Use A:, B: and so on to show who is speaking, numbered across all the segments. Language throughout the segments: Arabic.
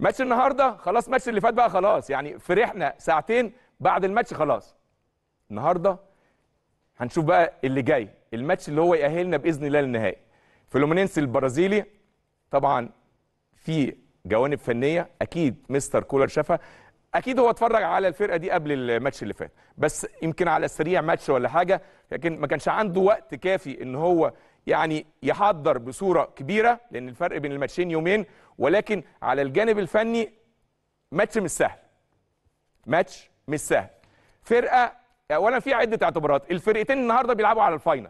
A: ماتش النهارده خلاص ماتش اللي فات بقى خلاص يعني فرحنا ساعتين بعد الماتش خلاص النهارده هنشوف بقى اللي جاي الماتش اللي هو يأهلنا باذن الله للنهائي فلومينينس البرازيلي طبعا في جوانب فنيه اكيد مستر كولر شافها اكيد هو اتفرج على الفرقه دي قبل الماتش اللي فات بس يمكن على السريع ماتش ولا حاجه لكن ما كانش عنده وقت كافي ان هو يعني يحضر بصوره كبيره لان الفرق بين الماتشين يومين ولكن على الجانب الفني ماتش مش سهل ماتش مش سهل فرقه اولا في عده اعتبارات الفرقتين النهارده بيلعبوا على الفاينل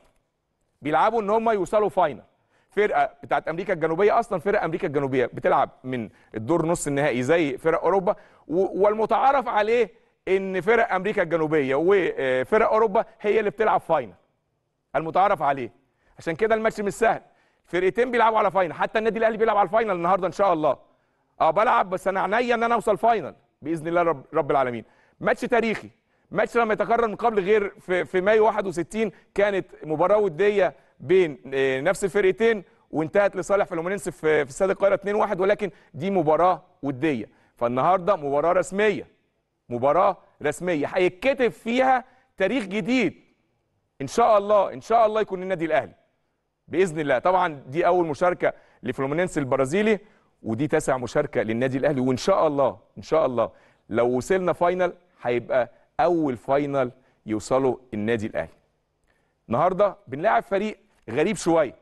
A: بيلعبوا ان هم يوصلوا فاينل فرقه بتاعت امريكا الجنوبيه اصلا فرق امريكا الجنوبيه بتلعب من الدور نص النهائي زي فرق اوروبا والمتعارف عليه ان فرق امريكا الجنوبيه وفرق آه، اوروبا هي اللي بتلعب فاينل المتعارف عليه عشان كده الماتش مش سهل فرقتين بيلعبوا على فاينل حتى النادي الاهلي بيلعب على الفاينل النهارده ان شاء الله اه بلعب بس انا عينيا ان انا اوصل فاينل باذن الله رب, رب العالمين ماتش تاريخي ماتش لم يتكرر من قبل غير في, في مايو 61 كانت مباراه وديه بين آه، نفس الفرقتين وانتهت لصالح فلومينينس في في استاد القاهره 2-1 ولكن دي مباراه وديه فالنهارده مباراه رسميه مباراه رسميه هيتكتب فيها تاريخ جديد ان شاء الله ان شاء الله يكون النادي الاهلي باذن الله طبعا دي اول مشاركه لفلومينينس البرازيلي ودي تاسع مشاركه للنادي الاهلي وان شاء الله ان شاء الله لو وصلنا فاينل هيبقى اول فاينل يوصله النادي الاهلي النهارده بنلاعب فريق غريب شويه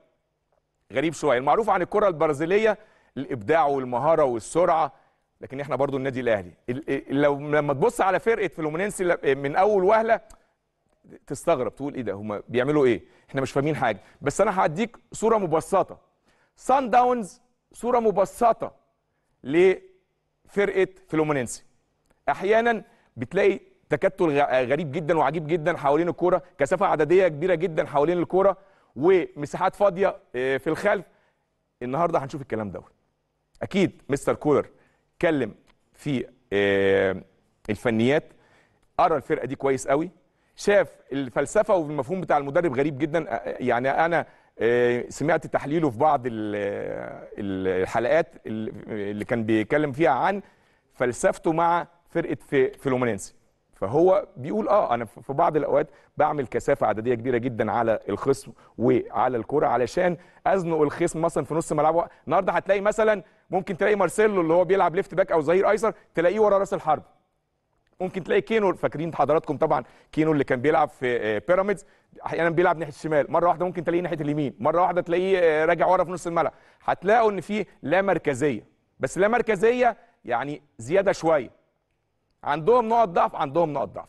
A: غريب شويه المعروف عن الكره البرازيليه الابداع والمهاره والسرعه لكن احنا برضو النادي الاهلي لو لما تبص على فرقه فلومينينس من اول وهله تستغرب تقول ايه ده هما بيعملوا ايه احنا مش فاهمين حاجه بس انا هديك صوره مبسطه سان داونز صوره مبسطه لفرقه فلومينينسي احيانا بتلاقي تكتل غريب جدا وعجيب جدا حوالين الكوره كثافه عدديه كبيره جدا حوالين الكوره ومساحات فاضيه آه، في الخلف النهارده هنشوف الكلام دوت اكيد مستر كولر اتكلم في آه، الفنيات قرا الفرقه دي كويس قوي شاف الفلسفه والمفهوم بتاع المدرب غريب جدا يعني انا آه، سمعت تحليله في بعض الحلقات اللي كان بيتكلم فيها عن فلسفته مع فرقه في فلومينينسي فهو بيقول اه انا في بعض الاوقات بعمل كثافه عدديه كبيره جدا على الخصم وعلى الكره علشان ازنق الخصم مثلا في نص ملعبه النهارده هتلاقي مثلا ممكن تلاقي مارسيلو اللي هو بيلعب ليفت باك او ظهير ايسر تلاقيه ورا راس الحرب ممكن تلاقي كينو فاكرين حضراتكم طبعا كينو اللي كان بيلعب في آه، بيراميدز احيانا بيلعب ناحيه الشمال مره واحده ممكن تلاقيه ناحيه اليمين مره واحده تلاقيه آه، راجع ورا في نص الملعب هتلاقوا ان في لا مركزيه بس لا مركزيه يعني زياده شويه عندهم نقط ضعف عندهم نقط ضعف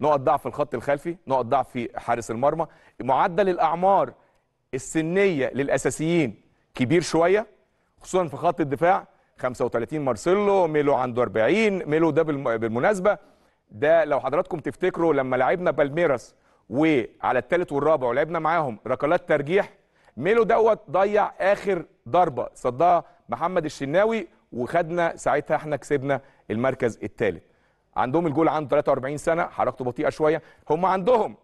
A: نقط ضعف في الخط الخلفي نقط ضعف في حارس المرمى معدل الاعمار السنيه للاساسيين كبير شويه خصوصا في خط الدفاع 35 مارسيلو ميلو عنده 40 ميلو ده بالمناسبه ده لو حضراتكم تفتكروا لما لعبنا بالميراس وعلى الثالث والرابع ولعبنا معاهم ركلات ترجيح ميلو دوت ضيع اخر ضربه صدها محمد الشناوي وخدنا ساعتها احنا كسبنا المركز الثالث عندهم الجول عنده 43 سنه حركته بطيئه شويه هم عندهم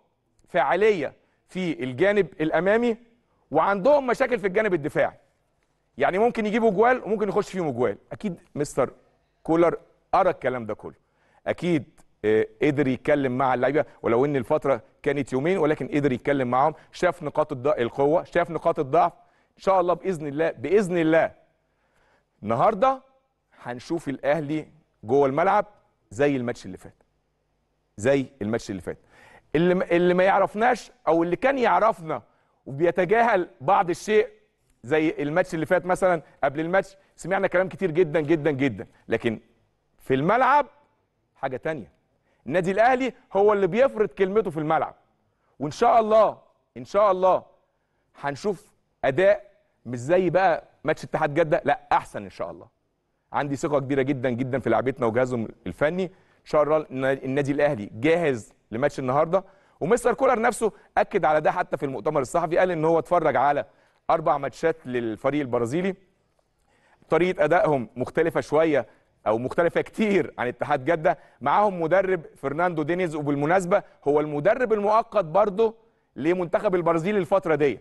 A: فعاليه في الجانب الامامي وعندهم مشاكل في الجانب الدفاعي يعني ممكن يجيبوا جوال وممكن يخش فيهم جوال اكيد مستر كولر قرا الكلام ده كله اكيد آه، قدر يتكلم مع اللعيبه ولو ان الفتره كانت يومين ولكن قدر يتكلم معاهم شاف نقاط القوه شاف نقاط الضعف ان شاء الله باذن الله باذن الله النهارده هنشوف الاهلي جوه الملعب زي الماتش اللي فات زي الماتش اللي فات اللي اللي ما يعرفناش او اللي كان يعرفنا وبيتجاهل بعض الشيء زي الماتش اللي فات مثلا قبل الماتش سمعنا كلام كتير جدا جدا جدا لكن في الملعب حاجه تانية النادي الاهلي هو اللي بيفرض كلمته في الملعب وان شاء الله ان شاء الله هنشوف اداء مش زي بقى ماتش اتحاد جده لا احسن ان شاء الله عندي ثقه كبيره جدا جدا في لعبتنا وجهازهم الفني ان شاء الله النادي الاهلي جاهز لماتش النهارده ومستر كولر نفسه اكد على ده حتى في المؤتمر الصحفي قال ان هو اتفرج على اربع ماتشات للفريق البرازيلي طريقه ادائهم مختلفه شويه او مختلفه كتير عن اتحاد جده معاهم مدرب فرناندو دينيز وبالمناسبه هو المدرب المؤقت برضه لمنتخب البرازيل الفتره دي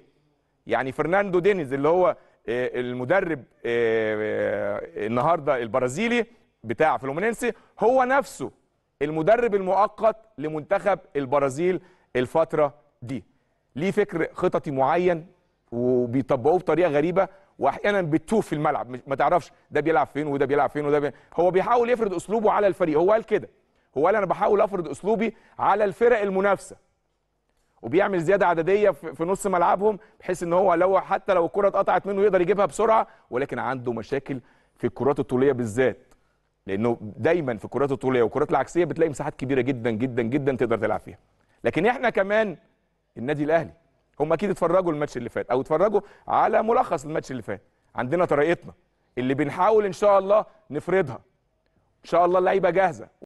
A: يعني فرناندو دينيز اللي هو آه، المدرب آه، آه، النهارده البرازيلي بتاع فلومينينسي هو نفسه المدرب المؤقت لمنتخب البرازيل الفتره دي ليه فكر خططي معين وبيطبقوه بطريقه غريبه واحيانا بتوه في الملعب ما تعرفش ده بيلعب فين وده بيلعب فين وده بي... هو بيحاول يفرض اسلوبه على الفريق هو قال كده هو قال انا بحاول افرض اسلوبي على الفرق المنافسه وبيعمل زياده عدديه في نص ملعبهم بحيث ان هو لو حتى لو الكره اتقطعت منه يقدر يجيبها بسرعه ولكن عنده مشاكل في الكرات الطوليه بالذات لانه دايما في الكرات الطوليه والكرات العكسيه بتلاقي مساحات كبيره جدا جدا جدا تقدر تلعب فيها لكن احنا كمان النادي الاهلي هم اكيد اتفرجوا الماتش اللي فات او اتفرجوا على ملخص الماتش اللي فات عندنا طريقتنا اللي بنحاول ان شاء الله نفرضها ان شاء الله اللعيبه جاهزه